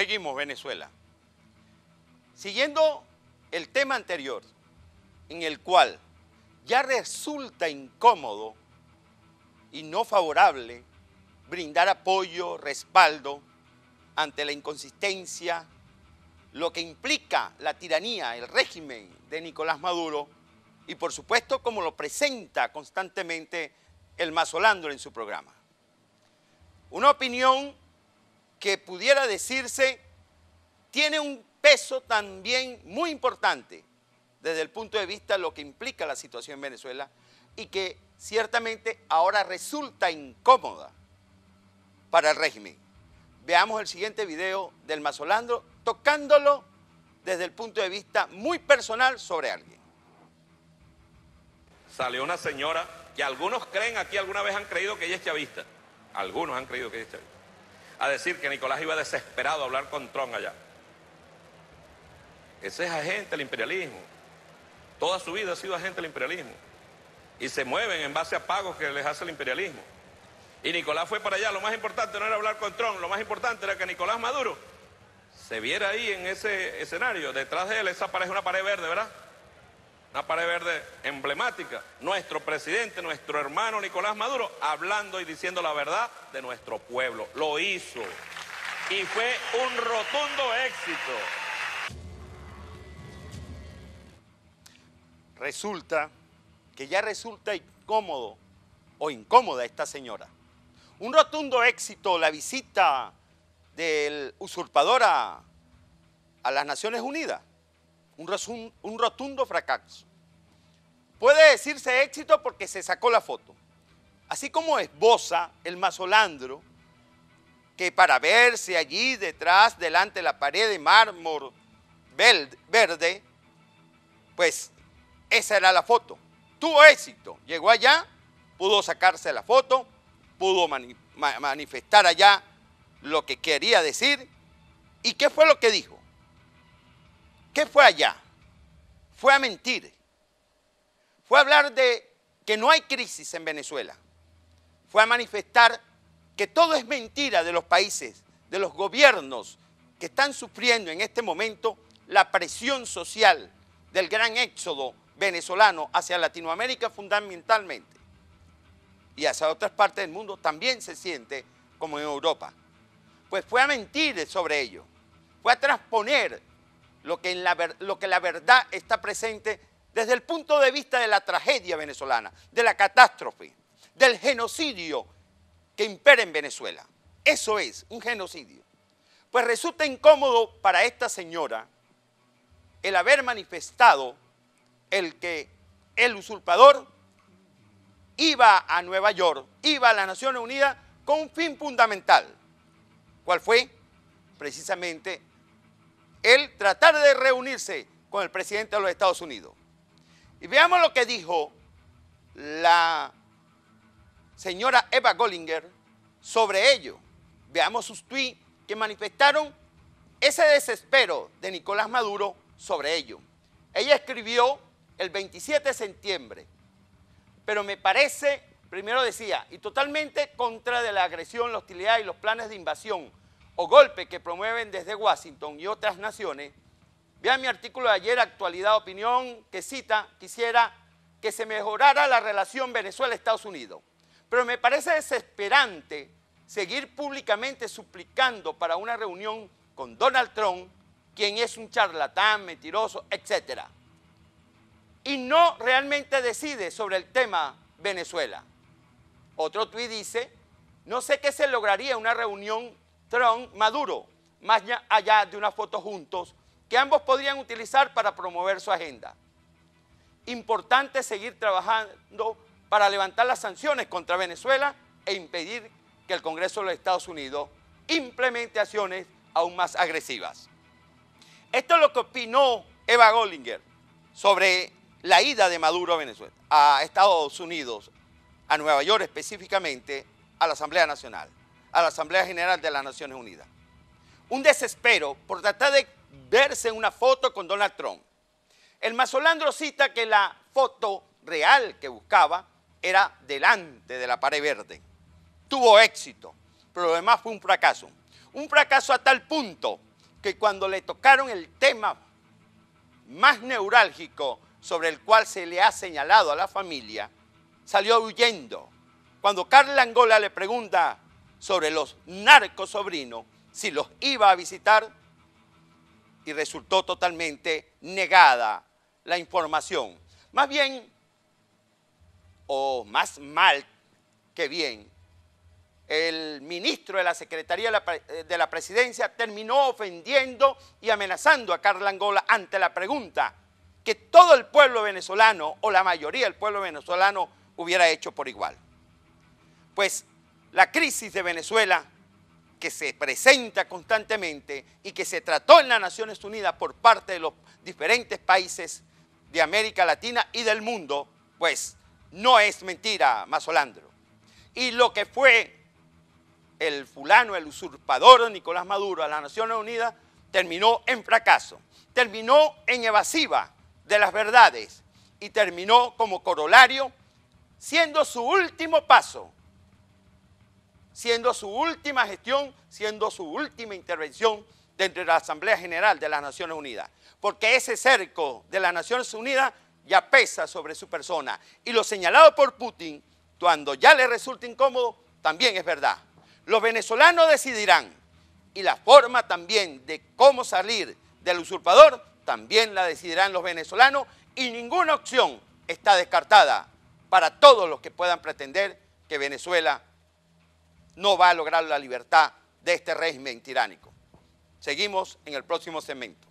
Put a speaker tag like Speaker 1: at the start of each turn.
Speaker 1: Seguimos, Venezuela. Siguiendo el tema anterior, en el cual ya resulta incómodo y no favorable brindar apoyo, respaldo ante la inconsistencia, lo que implica la tiranía, el régimen de Nicolás Maduro y por supuesto como lo presenta constantemente el mazolando en su programa. Una opinión que pudiera decirse tiene un peso también muy importante desde el punto de vista de lo que implica la situación en Venezuela y que ciertamente ahora resulta incómoda para el régimen. Veamos el siguiente video del Mazolandro tocándolo desde el punto de vista muy personal sobre alguien.
Speaker 2: Salió una señora que algunos creen aquí, alguna vez han creído que ella es chavista. Algunos han creído que ella es chavista a decir que Nicolás iba desesperado a hablar con Trump allá. Ese es agente del imperialismo. Toda su vida ha sido agente del imperialismo. Y se mueven en base a pagos que les hace el imperialismo. Y Nicolás fue para allá. Lo más importante no era hablar con Trump, lo más importante era que Nicolás Maduro se viera ahí en ese escenario. Detrás de él, esa pared es una pared verde, ¿verdad? una pared verde emblemática, nuestro presidente, nuestro hermano Nicolás Maduro, hablando y diciendo la verdad de nuestro pueblo. Lo hizo y fue un rotundo éxito. Resulta
Speaker 1: que ya resulta incómodo o incómoda esta señora. Un rotundo éxito la visita del usurpador a las Naciones Unidas un, rotundo fracaso. Puede decirse éxito porque se sacó la foto. Así como esboza el mazolandro, que para verse allí detrás, delante de la pared de mármol verde, pues esa era la foto. Tuvo éxito, llegó allá, pudo sacarse la foto, pudo manifestar allá lo que quería decir. ¿Y qué fue lo que dijo? ¿Qué fue allá? Fue a mentir. Fue a hablar de que no hay crisis en Venezuela. Fue a manifestar que todo es mentira de los países, de los gobiernos que están sufriendo en este momento la presión social del gran éxodo venezolano hacia Latinoamérica fundamentalmente y hacia otras partes del mundo también se siente como en Europa. Pues fue a mentir sobre ello, fue a transponer lo que, la, la verdad está presente desde el punto de vista de la tragedia venezolana, de la catástrofe, del genocidio que impera en Venezuela. Eso es un genocidio. Pues resulta incómodo para esta señora el haber manifestado el que el usurpador iba a Nueva York, iba a las Naciones Unidas con un fin fundamental, ¿cuál fue precisamente el tratar de reunirse con el presidente de los Estados Unidos. Y veamos lo que dijo la señora Eva Gollinger sobre ello. Veamos sus tweets que manifestaron ese desespero de Nicolás Maduro sobre ello. Ella escribió el 27 de septiembre, pero me parece, primero decía, y totalmente contra de la agresión, la hostilidad y los planes de invasión o golpe que promueven desde Washington y otras naciones, vean mi artículo de ayer, actualidad, opinión, que cita, quisiera que se mejorara la relación Venezuela-Estados Unidos. Pero me parece desesperante seguir públicamente suplicando para una reunión con Donald Trump, quien es un charlatán, mentiroso, etc. Y no realmente decide sobre el tema Venezuela. Otro tuit dice, no sé qué se lograría una reunión Trump, Maduro, más allá de una foto juntos que ambos podrían utilizar para promover su agenda. Importante seguir trabajando para levantar las sanciones contra Venezuela e impedir que el Congreso de los Estados Unidos implemente acciones aún más agresivas. Esto es lo que opinó Eva Gollinger sobre la ida de Maduro a Venezuela, a Estados Unidos, a Nueva York específicamente, a la Asamblea Nacional a la Asamblea General de las Naciones Unidas. Un desespero por tratar de verse en una foto con Donald Trump. El mazolandro cita que la foto real que buscaba era delante de la pared verde. Tuvo éxito, pero lo demás fue un fracaso. Un fracaso a tal punto que cuando le tocaron el tema más neurálgico sobre el cual se le ha señalado a la familia, salió huyendo. Cuando Carla Angola le pregunta, sobre los narcos sobrinos si los iba a visitar y resultó totalmente negada la información. Más bien, o más mal que bien, el ministro de la Secretaría eh, de la Presidencia terminó ofendiendo y amenazando a Carla Angola ante la pregunta que todo el pueblo venezolano o la mayoría del pueblo venezolano hubiera hecho por igual. Pues la crisis de Venezuela que se presenta constantemente y que se trató en las Naciones Unidas por parte de los diferentes países de América Latina y del mundo, pues no es mentira, Mazolandro. Y lo que fue el fulano, el usurpador Nicolás Maduro a las Naciones Unidas, terminó en fracaso, terminó en evasiva de las verdades y terminó como corolario, siendo su último paso siendo su última gestión, siendo su última intervención dentro de la Asamblea General de las Naciones Unidas. Porque ese cerco de las Naciones Unidas ya pesa sobre su persona. Y lo señalado por Putin, cuando ya le resulta incómodo, también es verdad. Los venezolanos decidirán y la forma también de cómo salir del usurpador también la decidirán los venezolanos y ninguna opción está descartada para todos los que puedan pretender que Venezuela no va a lograr la libertad de este régimen tiránico. Seguimos en el próximo segmento.